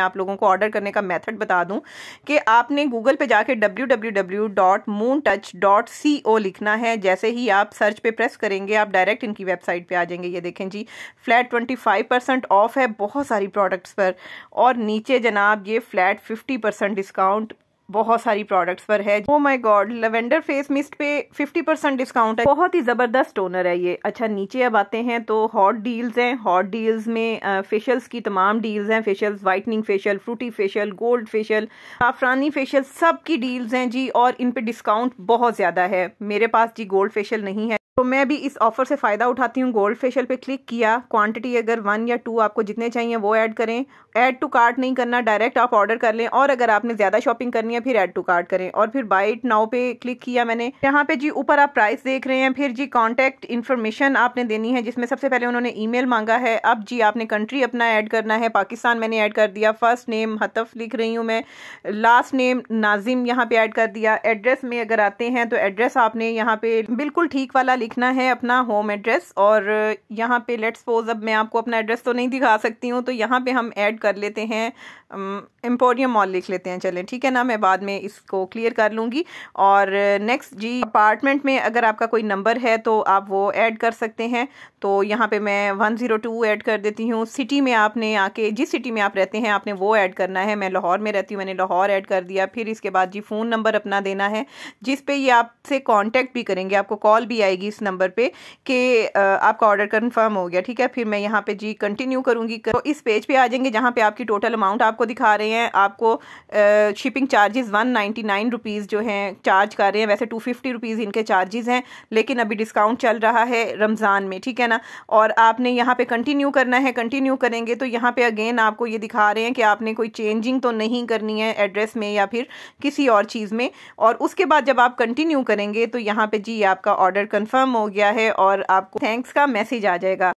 आप लोगों को ऑर्डर करने का मेथड बता दूं कि आपने गूगल पे जाके www.moontouch.co लिखना है जैसे ही आप सर्च पे प्रेस करेंगे आप डायरेक्ट इनकी वेबसाइट पे आ जाएंगे ये देखें जी फ्लैट 25 परसेंट ऑफ है बहुत सारी प्रोडक्ट्स पर और नीचे जनाब ये फ्लैट 50 परसेंट डिस्काउंट बहुत सारी प्रोडक्ट्स पर है oh my god lavender face mist पे 50 परसेंट डिस्काउंट है बहुत ही ज़बरदस्त टोनर है ये अच्छा नीचे अब आते हैं तो हॉट डील्स हैं हॉट डील्स में फेशियल्स की तमाम डील्स हैं facials whitening facial fruity facial gold facial आफरानी फेशियल सब की डील्स हैं जी और इन पर डिस्काउंट बहुत ज़्यादा है मेरे पास जी गोल्ड फेशियल नहीं है तो मैं भी इस ऑफर से फ़ायदा उठाती हूँ गोल्ड फेशियल पे क्लिक किया क्वांटिटी अगर वन या टू आपको जितने चाहिए वो ऐड करें ऐड टू कार्ट नहीं करना डायरेक्ट आप ऑर्डर कर लें और अगर आपने ज़्यादा शॉपिंग करनी है फिर ऐड टू कार्ट करें और फिर बाइट इट नाउ पे क्लिक किया मैंने यहाँ पे जी ऊपर आप प्राइस देख रहे हैं फिर जी कॉन्टैक्ट इन्फॉर्मेशन आपने देनी है जिसमें सबसे पहले उन्होंने ई मांगा है अब जी आपने कंट्री अपना ऐड करना है पाकिस्तान मैंने ऐड कर दिया फर्स्ट नेम हतफ लिख रही हूँ मैं लास्ट नेम नाजिम यहाँ पर ऐड कर दिया एड्रेस में अगर आते हैं तो एड्रेस आपने यहाँ पर बिल्कुल ठीक वाला लिख लिखना है अपना होम एड्रेस और यहाँ पे लेट्स सपोज अब मैं आपको अपना एड्रेस तो नहीं दिखा सकती हूँ तो यहाँ पे हम ऐड कर लेते हैं एम्पोरियम um, मॉल लिख लेते हैं चलें ठीक है ना मैं बाद में इसको क्लियर कर लूँगी और नेक्स्ट जी अपार्टमेंट में अगर आपका कोई नंबर है तो आप वो ऐड कर सकते हैं तो यहाँ पे मैं वन ज़ीरो ऐड कर देती हूँ सिटी में आपने आके जिस सिटी में आप रहते हैं आपने वो ऐड करना है मैं लाहौर में रहती हूँ मैंने लाहौर ऐड कर दिया फिर इसके बाद जी फ़ोन नंबर अपना देना है जिस पर ये आपसे कॉन्टैक्ट भी करेंगे आपको कॉल भी आएगी इस नंबर पे कि आपका ऑर्डर कन्फर्म हो गया ठीक है फिर मैं यहाँ पे जी कंटिन्यू करूँगी तो इस पेज पे आ जाएंगे जहाँ पे आपकी टोटल अमाउंट आपको दिखा रहे हैं आपको shipping charges one ninety nine rupees जो हैं चार्ज कर रहे हैं वैसे टू फिफ्टी रुपीज़ इनके चार्जेस हैं लेकिन अभी डिस्काउंट चल रहा है रमज़ान में ठीक है ना और आपने यहाँ पर कंटिन्यू करना है कंटिन्यू करेंगे तो यहाँ पर अगेन आपको ये दिखा रहे हैं कि आपने कोई चेंजिंग तो नहीं करनी है एड्रेस में या फिर किसी और चीज़ में और उसके बाद जब आप कंटिन्यू करेंगे तो यहाँ पर जी आपका ऑर्डर कन्फर्म कंफर्म हो गया है और आपको थैंक्स का मैसेज आ जाएगा